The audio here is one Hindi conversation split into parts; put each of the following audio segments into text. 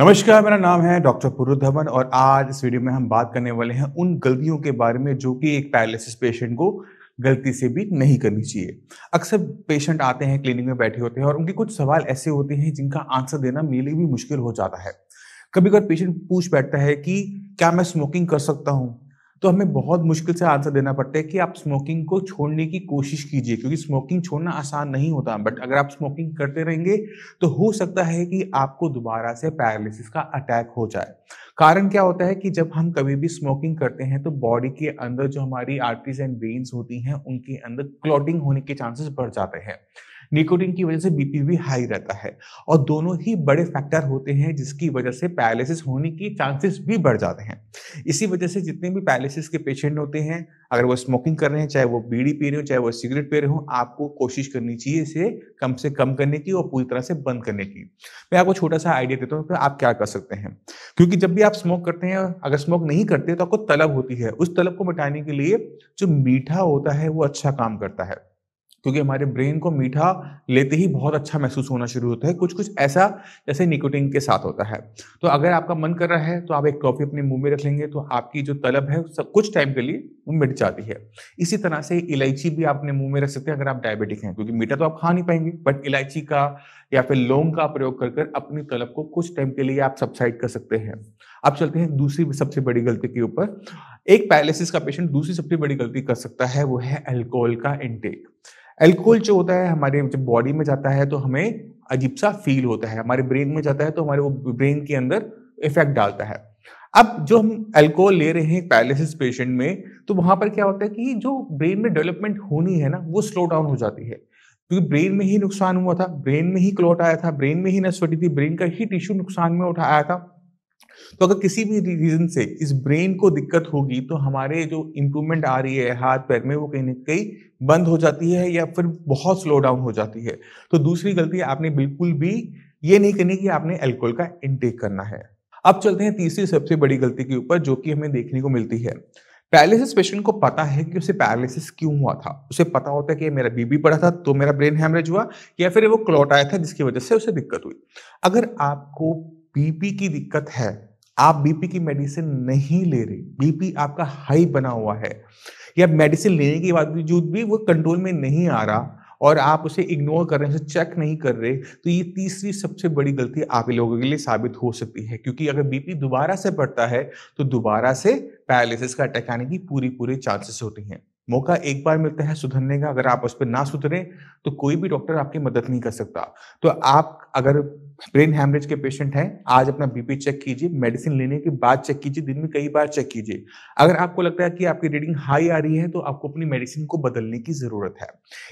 नमस्कार मेरा नाम है डॉक्टर पुरु धवन और आज इस वीडियो में हम बात करने वाले हैं उन गलतियों के बारे में जो कि एक पैरालिसिस पेशेंट को गलती से भी नहीं करनी चाहिए अक्सर पेशेंट आते हैं क्लिनिक में बैठे होते हैं और उनके कुछ सवाल ऐसे होते हैं जिनका आंसर देना मेरे लिए भी मुश्किल हो जाता है कभी कभी पेशेंट पूछ बैठता है कि क्या मैं स्मोकिंग कर सकता हूँ तो हमें बहुत मुश्किल से आंसर देना पड़ता है कि आप स्मोकिंग को छोड़ने की कोशिश कीजिए क्योंकि स्मोकिंग छोड़ना आसान नहीं होता बट अगर आप स्मोकिंग करते रहेंगे तो हो सकता है कि आपको दोबारा से पैरालिसिस का अटैक हो जाए कारण क्या होता है कि जब हम कभी भी स्मोकिंग करते हैं तो बॉडी के अंदर जो हमारी आर्टरीज एंड वेन्स होती हैं उनके अंदर क्लॉटिंग होने के चांसेस बढ़ जाते हैं निकोटिन की वजह से बीपी भी हाई रहता है और दोनों ही बड़े फैक्टर होते हैं जिसकी वजह से पैरालिसिस होने की चांसेस भी बढ़ जाते हैं इसी वजह से जितने भी पैरालिसिस के पेशेंट होते हैं अगर वो स्मोकिंग कर रहे हैं चाहे वो बीड़ी पी रहे हो चाहे वो सिगरेट पी रहे हो आपको कोशिश करनी चाहिए इसे कम से कम करने की और पूरी तरह से बंद करने की मैं आपको छोटा सा आइडिया देता हूँ तो आप क्या कर सकते हैं क्योंकि जब भी आप स्मोक करते हैं अगर स्मोक नहीं करते तो आपको तलब होती है उस तलब को मिटाने के लिए जो मीठा होता है वो अच्छा काम करता है क्योंकि हमारे ब्रेन को मीठा लेते ही बहुत अच्छा महसूस होना शुरू होता है कुछ कुछ ऐसा जैसे निकोटिन के साथ होता है तो अगर आपका मन कर रहा है तो आप एक कॉफी अपने मुंह में रख लेंगे तो आपकी जो तलब है सब कुछ टाइम के लिए वो मिट जाती है इसी तरह से इलायची भी आप अपने मुंह में रख सकते हैं अगर आप डायबिटिक हैं क्योंकि मीठा तो आप खा नहीं पाएंगे बट इलायची का या फिर लौंग का प्रयोग कर कर अपनी तलब को कुछ टाइम के लिए आप सबसाइड कर सकते हैं अब चलते हैं दूसरी सबसे बड़ी गलती के ऊपर एक पैरालिसिस का पेशेंट दूसरी सबसे बड़ी गलती कर सकता है वो है एल्कोहल का इनटेक एल्कोहल जो होता है हमारे जब बॉडी में जाता है तो हमें अजीब सा फील होता है हमारे ब्रेन में जाता है तो हमारे वो ब्रेन के अंदर इफेक्ट डालता है अब जो हम एल्कोहल ले रहे हैं पैरालिसिस पेशेंट में तो वहां पर क्या होता है कि जो ब्रेन में डेवलपमेंट होनी है ना वो स्लो डाउन हो जाती है क्योंकि तो ब्रेन में ही नुकसान हुआ था ब्रेन में ही क्लोट आया था ब्रेन में ही नस फटी थी ब्रेन का ही टिश्यू नुकसान में उठा आया था तो अगर किसी भी रीजन से इस ब्रेन को दिक्कत होगी तो हमारे जो इम्प्रूवमेंट आ रही है हाथ पैर में वो कहीं ना कहीं बंद हो जाती है या फिर बहुत स्लो डाउन हो जाती है तो दूसरी गलती आपने बिल्कुल भी ये नहीं करनी कि आपने एल्कोहल का इनटेक करना है अब चलते हैं तीसरी सबसे बड़ी गलती के ऊपर जो कि हमें देखने को मिलती है पैरालिसिस पेशेंट को पता है कि उसे पैरालिसिस क्यों हुआ था उसे पता होता है कि मेरा बीबी पड़ा था तो मेरा ब्रेन हैमरेज हुआ या फिर वो क्लॉट आया था जिसकी वजह से उसे दिक्कत हुई अगर आपको बीपी की दिक्कत है आप बीपी की मेडिसिन नहीं ले रहे बीपी आपका हाई बना हुआ है या मेडिसिन लेने के बावजूद भी वो कंट्रोल में नहीं आ रहा और आप उसे इग्नोर कर रहे हैं उसे चेक नहीं कर रहे तो ये तीसरी सबसे बड़ी गलती आप लोगों के लिए साबित हो सकती है क्योंकि अगर बीपी दोबारा से बढ़ता है तो दोबारा से पैरालिसिस का अटैक आने की पूरी पूरी चांसेस होती हैं मौका एक बार मिलता है सुधरने का अगर आप उस पर ना सुधरें तो कोई भी डॉक्टर आपकी मदद नहीं कर सकता तो आप अगर ब्रेन हैमरेज के पेशेंट हैं आज अपना बीपी चेक कीजिए मेडिसिन लेने के बाद चेक कीजिए दिन में कई बार चेक कीजिए अगर आपको लगता है कि आपकी रीडिंग हाई आ रही है तो आपको अपनी मेडिसिन को बदलने की ज़रूरत है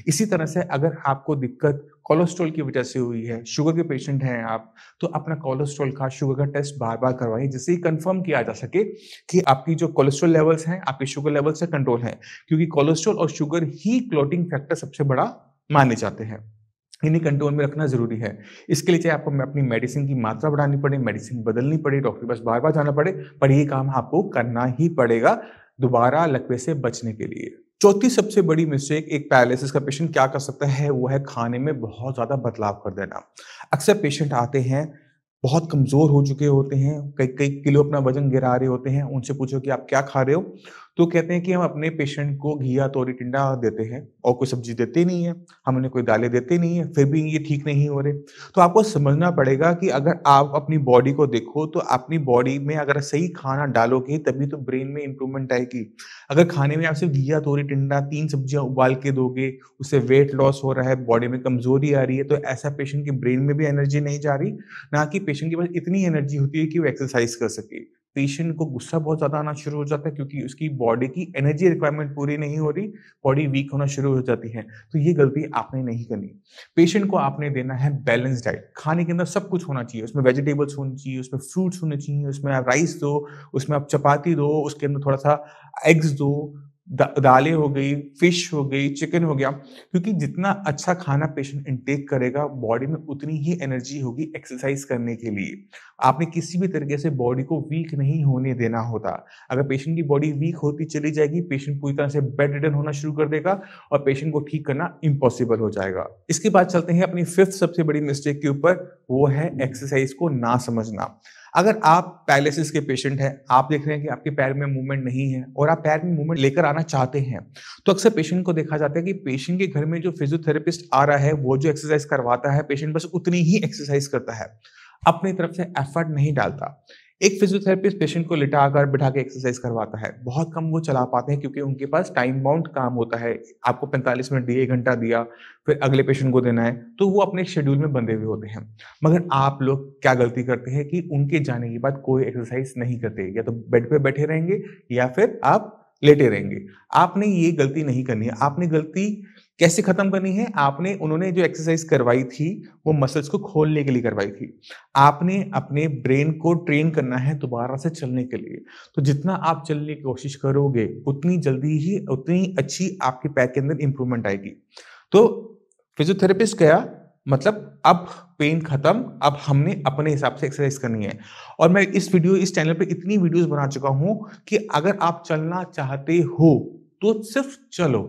इसी तरह से अगर आपको दिक्कत कोलेस्ट्रॉल की वजह से हुई है शुगर के पेशेंट हैं आप तो अपना कोलेस्ट्रॉल का शुगर का टेस्ट बार बार करवाइए जिससे ये कंफर्म किया जा सके कि आपकी जो कोलेस्ट्रॉल लेवल्स हैं आपके शुगर लेवल से कंट्रोल है क्योंकि कोलेस्ट्रॉल और शुगर ही क्लोटिंग फैक्टर सबसे बड़ा माने जाते हैं इन्हें कंट्रोल में रखना जरूरी है इसके लिए चाहे आपको अपनी मेडिसिन की मात्रा बढ़ानी पड़े मेडिसिन बदलनी पड़े डॉक्टर के पास बार बार जाना पड़े पर ये काम आपको करना ही पड़ेगा दोबारा लकवे से बचने के लिए चौथी सबसे बड़ी मिस्टेक एक पैरालिसिस का पेशेंट क्या कर सकता है वो है खाने में बहुत ज़्यादा बदलाव कर देना अक्सर पेशेंट आते हैं बहुत कमज़ोर हो चुके होते हैं कई कई किलो अपना वजन गिरा रहे होते हैं उनसे पूछो कि आप क्या खा रहे हो तो कहते हैं कि हम अपने पेशेंट को घिया तोरी टिंडा देते हैं और कोई सब्जी देते नहीं है हम उन्हें कोई दालें देते नहीं है फिर भी ये ठीक नहीं हो रहे तो आपको समझना पड़ेगा कि अगर आप अपनी बॉडी को देखो तो अपनी बॉडी में अगर सही खाना डालोगे तभी तो ब्रेन में इंप्रूवमेंट आएगी अगर खाने में आप सिर्फ घिया तोरी टिंडा तीन सब्जियां उबाल के दोगे उससे वेट लॉस हो रहा है बॉडी में कमजोरी आ रही है तो ऐसा पेशेंट के ब्रेन में भी एनर्जी नहीं जा रही ना कि पेशेंट के पास इतनी एनर्जी होती है कि वो एक्सरसाइज कर सके पेशेंट को गुस्सा बहुत ज़्यादा आना शुरू हो जाता है क्योंकि उसकी बॉडी की एनर्जी रिक्वायरमेंट पूरी नहीं हो रही बॉडी वीक होना शुरू हो जाती है तो ये गलती आपने नहीं करनी पेशेंट को आपने देना है बैलेंस डाइट खाने के अंदर सब कुछ होना चाहिए उसमें वेजिटेबल्स होनी चाहिए उसमें फ्रूट्स होने चाहिए उसमें आप राइस दो उसमें आप चपाती दो उसके अंदर थोड़ा सा एग्स दो दालें हो गई फिश हो गई चिकन हो गया क्योंकि जितना अच्छा खाना पेशेंट इंटेक करेगा बॉडी में उतनी ही एनर्जी होगी एक्सरसाइज करने के लिए आपने किसी भी तरीके से बॉडी को वीक नहीं होने देना होता अगर पेशेंट की बॉडी वीक होती चली जाएगी पेशेंट पूरी तरह से बेड रिटर्न होना शुरू कर देगा और पेशेंट को ठीक करना इम्पॉसिबल हो जाएगा इसके बाद चलते हैं अपनी फिफ्थ सबसे बड़ी मिस्टेक के ऊपर वो है एक्सरसाइज को ना समझना अगर आप पैलिसिस के पेशेंट हैं आप देख रहे हैं कि आपके पैर में मूवमेंट नहीं है और आप पैर में मूवमेंट लेकर आना चाहते हैं तो अक्सर पेशेंट को देखा जाता है कि पेशेंट के घर में जो फिजियोथेरेपिस्ट आ रहा है वो जो एक्सरसाइज करवाता है पेशेंट बस उतनी ही एक्सरसाइज करता है अपनी तरफ से एफर्ट नहीं डालता एक फिजियोथेरेपिस्ट पेशेंट को लिटा कर बिठा के एक्सरसाइज करवाता है बहुत कम वो चला पाते हैं क्योंकि उनके पास टाइम बाउंड काम होता है आपको 45 मिनट दिए एक घंटा दिया फिर अगले पेशेंट को देना है तो वो अपने शेड्यूल में बंधे हुए होते हैं मगर आप लोग क्या गलती करते हैं कि उनके जाने के बाद कोई एक्सरसाइज नहीं करते या तो बेड पर बैठे रहेंगे या फिर आप लेटे रहेंगे आपने ये गलती नहीं करनी है आपने गलती कैसे खत्म करनी है आपने उन्होंने जो एक्सरसाइज करवाई थी वो मसल्स को खोलने के लिए करवाई थी आपने अपने ब्रेन को ट्रेन करना है दोबारा से चलने के लिए तो जितना आप चलने की कोशिश करोगे उतनी जल्दी ही उतनी अच्छी आपके पैर के अंदर इंप्रूवमेंट आएगी तो फिजियोथेरेपिस्ट गया मतलब अब पेन खत्म अब हमने अपने हिसाब से एक्सरसाइज करनी है और मैं इस वीडियो इस चैनल पे इतनी वीडियोस बना चुका हूं कि अगर आप चलना चाहते हो तो सिर्फ चलो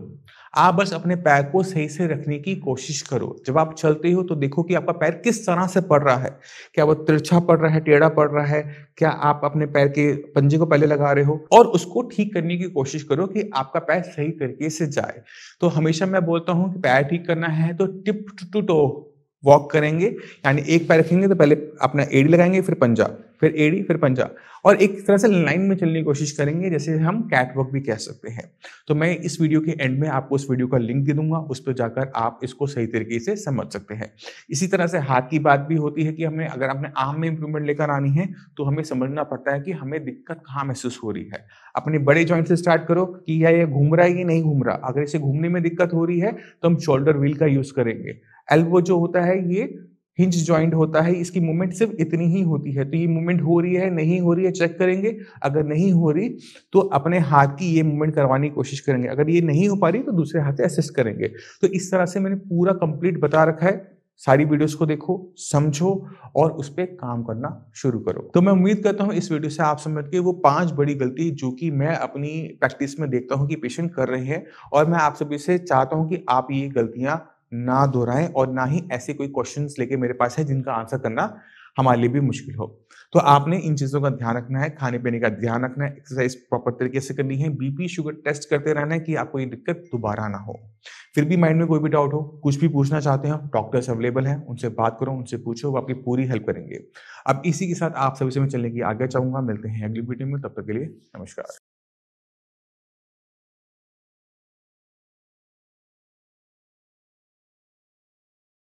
आप बस अपने पैर को सही से रखने की कोशिश करो जब आप चलते हो तो देखो कि आपका पैर किस तरह से पड़ रहा है क्या वो तिरछा पड़ रहा है टेढ़ा पड़ रहा है क्या आप अपने पैर के पंजे को पहले लगा रहे हो और उसको ठीक करने की कोशिश करो कि आपका पैर सही तरीके से जाए तो हमेशा मैं बोलता हूँ कि पैर ठीक करना है तो टिप टू टो वॉक करेंगे यानी एक पैर रखेंगे तो पहले अपना एडी लगाएंगे फिर पंजा फिर एडी फिर पंजा और एक तरह से लाइन में चलने की कोशिश करेंगे जैसे हम कैट वॉक भी कह सकते हैं तो मैं इस वीडियो के एंड में आपको उस वीडियो का लिंक दे दूंगा उस पर जाकर आप इसको सही तरीके से समझ सकते हैं इसी तरह से हाथ की बात भी होती है कि हमें अगर अपने आम में इंप्रूवमेंट लेकर आनी है तो हमें समझना पड़ता है कि हमें दिक्कत कहाँ महसूस हो रही है अपने बड़े ज्वाइंट से स्टार्ट करो कि या घूम रहा है कि नहीं घूम रहा अगर इसे घूमने में दिक्कत हो रही है तो हम शोल्डर व्हील का यूज करेंगे एल्बो जो होता है ये हिंज ज्वाइंट होता है इसकी मूवमेंट सिर्फ इतनी ही होती है तो ये मूवमेंट हो रही है नहीं हो रही है चेक करेंगे अगर नहीं हो रही तो अपने हाथ की ये मूवमेंट करवाने की कोशिश करेंगे अगर ये नहीं हो पा रही तो दूसरे हाथ से असिस्ट करेंगे तो इस तरह से मैंने पूरा कंप्लीट बता रखा है सारी वीडियोस को देखो समझो और उस पर काम करना शुरू करो तो मैं उम्मीद करता हूँ इस वीडियो से आप समझ के वो पांच बड़ी गलती जो कि मैं अपनी प्रैक्टिस में देखता हूँ कि पेशेंट कर रहे हैं और मैं आप सभी से चाहता हूँ कि आप ये गलतियाँ ना दोहराएं और ना ही ऐसे कोई क्वेश्चंस लेके मेरे पास है जिनका आंसर करना हमारे लिए भी मुश्किल हो तो आपने इन चीज़ों का ध्यान रखना है खाने पीने का ध्यान रखना है एक्सरसाइज प्रॉपर तरीके से करनी है बीपी शुगर टेस्ट करते रहना है कि आपको ये दिक्कत दोबारा ना हो फिर भी माइंड में कोई भी डाउट हो कुछ भी पूछना चाहते हो डॉक्टर्स अवेलेबल हैं उनसे बात करो उनसे पूछो वो आपकी पूरी हेल्प करेंगे अब इसी के साथ आप सभी से मैं चलने की आगे चाहूंगा मिलते हैं अगली वीडियो में तब तक के लिए नमस्कार